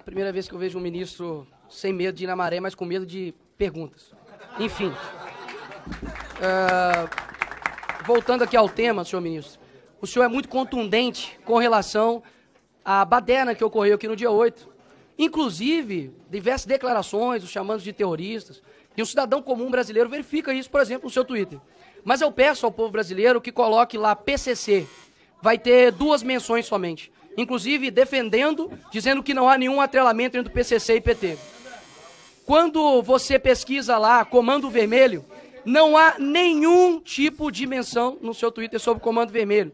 a primeira vez que eu vejo um ministro sem medo de ir na maré, mas com medo de perguntas. Enfim. Uh, voltando aqui ao tema, senhor ministro. O senhor é muito contundente com relação à baderna que ocorreu aqui no dia 8. Inclusive, diversas declarações, os chamados de terroristas. E o cidadão comum brasileiro verifica isso, por exemplo, no seu Twitter. Mas eu peço ao povo brasileiro que coloque lá PCC. Vai ter duas menções somente inclusive defendendo, dizendo que não há nenhum atrelamento entre o PCC e PT. Quando você pesquisa lá Comando Vermelho, não há nenhum tipo de menção no seu Twitter sobre Comando Vermelho.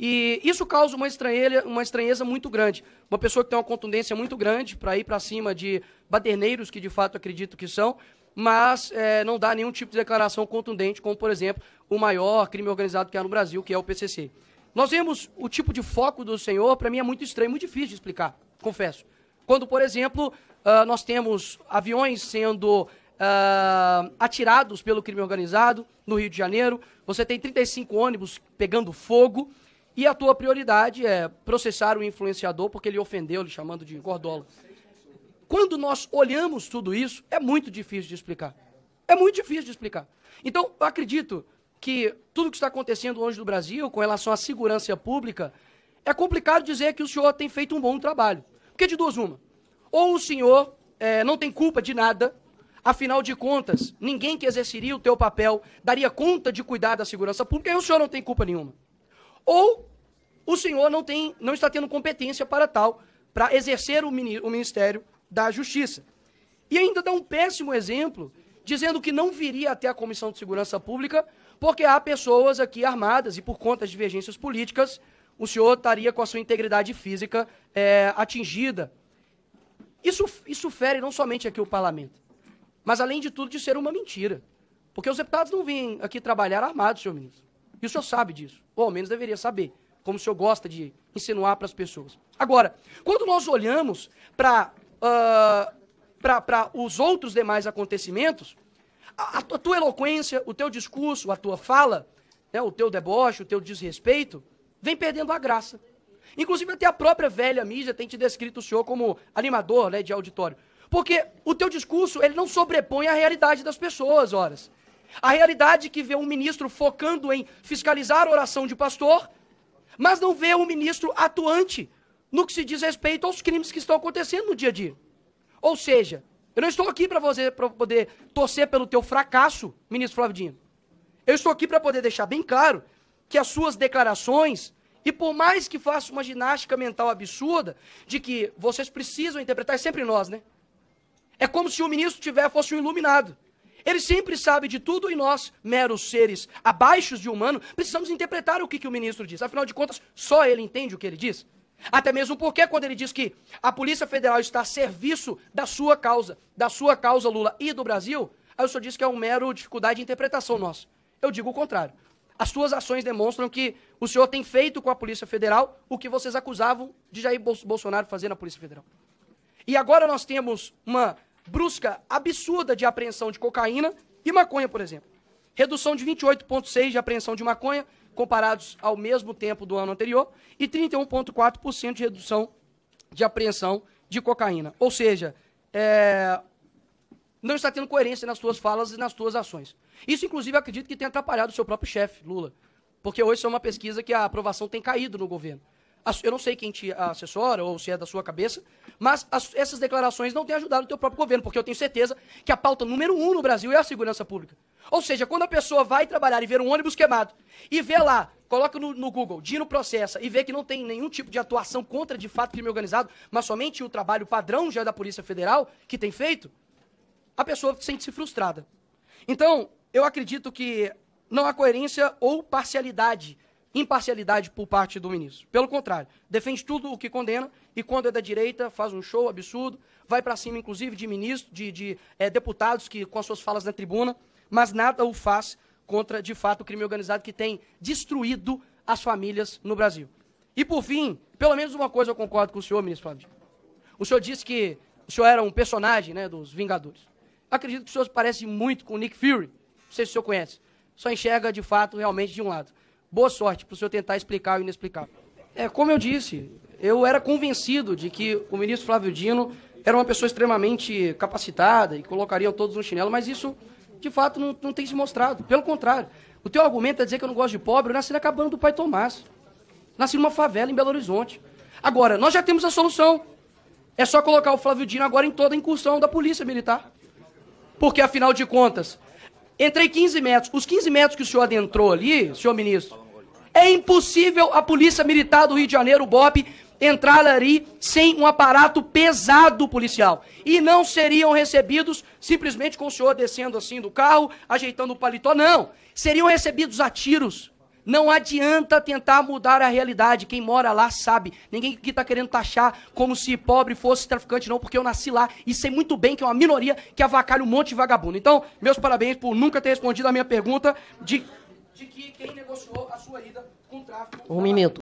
E isso causa uma estranheza, uma estranheza muito grande. Uma pessoa que tem uma contundência muito grande para ir para cima de baderneiros, que de fato acredito que são, mas é, não dá nenhum tipo de declaração contundente, como, por exemplo, o maior crime organizado que há no Brasil, que é o PCC. Nós vemos o tipo de foco do Senhor, para mim é muito estranho, muito difícil de explicar, confesso. Quando, por exemplo, uh, nós temos aviões sendo uh, atirados pelo crime organizado no Rio de Janeiro, você tem 35 ônibus pegando fogo, e a tua prioridade é processar o influenciador porque ele ofendeu, lhe chamando de gordola. Quando nós olhamos tudo isso, é muito difícil de explicar. É muito difícil de explicar. Então, eu acredito que tudo que está acontecendo hoje no Brasil com relação à segurança pública, é complicado dizer que o senhor tem feito um bom trabalho. Porque de duas uma, ou o senhor é, não tem culpa de nada, afinal de contas, ninguém que exerceria o teu papel daria conta de cuidar da segurança pública, e o senhor não tem culpa nenhuma. Ou o senhor não, tem, não está tendo competência para tal, para exercer o, o Ministério da Justiça. E ainda dá um péssimo exemplo dizendo que não viria até a Comissão de Segurança Pública, porque há pessoas aqui armadas e por conta das divergências políticas, o senhor estaria com a sua integridade física é, atingida. Isso, isso fere não somente aqui o parlamento, mas além de tudo de ser uma mentira. Porque os deputados não vêm aqui trabalhar armados, senhor ministro. E o senhor sabe disso, ou ao menos deveria saber, como o senhor gosta de insinuar para as pessoas. Agora, quando nós olhamos para ah, para os outros demais acontecimentos, a, a, tua eloquência, o teu discurso, a tua fala, né, o teu deboche, o teu desrespeito, vem perdendo a graça. Inclusive até a própria velha mídia tem te descrito o senhor como animador né, de auditório. Porque o teu discurso, ele não sobrepõe a realidade das pessoas, horas. A realidade que vê um ministro focando em fiscalizar a oração de pastor, mas não vê um ministro atuante no que se diz respeito aos crimes que estão acontecendo no dia a dia. Ou seja, eu não estou aqui para você para poder torcer pelo teu fracasso, ministro Flávio Dino. Eu estou aqui para poder deixar bem claro que as suas declarações, e por mais que faça uma ginástica mental absurda, de que vocês precisam interpretar, é sempre nós, né? É como se o ministro tiver fosse um iluminado. Ele sempre sabe de tudo e nós, meros seres abaixo de humano, precisamos interpretar o que, que o ministro diz. Afinal de contas, só ele entende o que ele diz. Até mesmo porque, quando ele diz que a Polícia Federal está a serviço da sua causa, da sua causa, Lula, e do Brasil, aí o senhor diz que é um mero dificuldade de interpretação nossa. Eu digo o contrário. As suas ações demonstram que o senhor tem feito com a Polícia Federal o que vocês acusavam de Jair Bolsonaro fazer na Polícia Federal. E agora nós temos uma brusca, absurda de apreensão de cocaína e maconha, por exemplo. Redução de 28,6% de apreensão de maconha, comparados ao mesmo tempo do ano anterior, e 31,4% de redução de apreensão de cocaína. Ou seja, é, não está tendo coerência nas suas falas e nas suas ações. Isso, inclusive, acredito que tenha atrapalhado o seu próprio chefe, Lula. Porque hoje é uma pesquisa que a aprovação tem caído no governo. Eu não sei quem te assessora ou se é da sua cabeça, mas as, essas declarações não têm ajudado o teu próprio governo, porque eu tenho certeza que a pauta número um no Brasil é a segurança pública. Ou seja, quando a pessoa vai trabalhar e ver um ônibus queimado e vê lá, coloca no, no Google, Dino processa e vê que não tem nenhum tipo de atuação contra de fato crime organizado, mas somente o trabalho padrão já é da Polícia Federal que tem feito, a pessoa sente-se frustrada. Então, eu acredito que não há coerência ou parcialidade, imparcialidade por parte do ministro. Pelo contrário, defende tudo o que condena e quando é da direita faz um show absurdo, vai para cima inclusive de ministros, de, de é, deputados que com as suas falas na tribuna mas nada o faz contra, de fato, o crime organizado que tem destruído as famílias no Brasil. E, por fim, pelo menos uma coisa eu concordo com o senhor, ministro Flávio. O senhor disse que o senhor era um personagem né, dos Vingadores. Acredito que o senhor parece muito com o Nick Fury. Não sei se o senhor conhece. Só enxerga, de fato, realmente de um lado. Boa sorte para o senhor tentar explicar o inexplicável. É, como eu disse, eu era convencido de que o ministro Flávio Dino era uma pessoa extremamente capacitada e colocariam todos no chinelo, mas isso de fato, não, não tem se mostrado. Pelo contrário, o teu argumento é dizer que eu não gosto de pobre, eu nasci na cabana do pai Tomás. Nasci numa favela em Belo Horizonte. Agora, nós já temos a solução. É só colocar o Flávio Dino agora em toda a incursão da polícia militar. Porque, afinal de contas, entrei 15 metros. Os 15 metros que o senhor adentrou ali, senhor ministro, é impossível a Polícia Militar do Rio de Janeiro, o BOP, entrar ali sem um aparato pesado policial. E não seriam recebidos simplesmente com o senhor descendo assim do carro, ajeitando o paletó, não. Seriam recebidos a tiros. Não adianta tentar mudar a realidade. Quem mora lá sabe. Ninguém que está querendo taxar como se pobre fosse traficante, não, porque eu nasci lá e sei muito bem que é uma minoria que avacalha um monte de vagabundo. Então, meus parabéns por nunca ter respondido a minha pergunta de de que quem negociou a sua ida com o tráfico. Um minuto.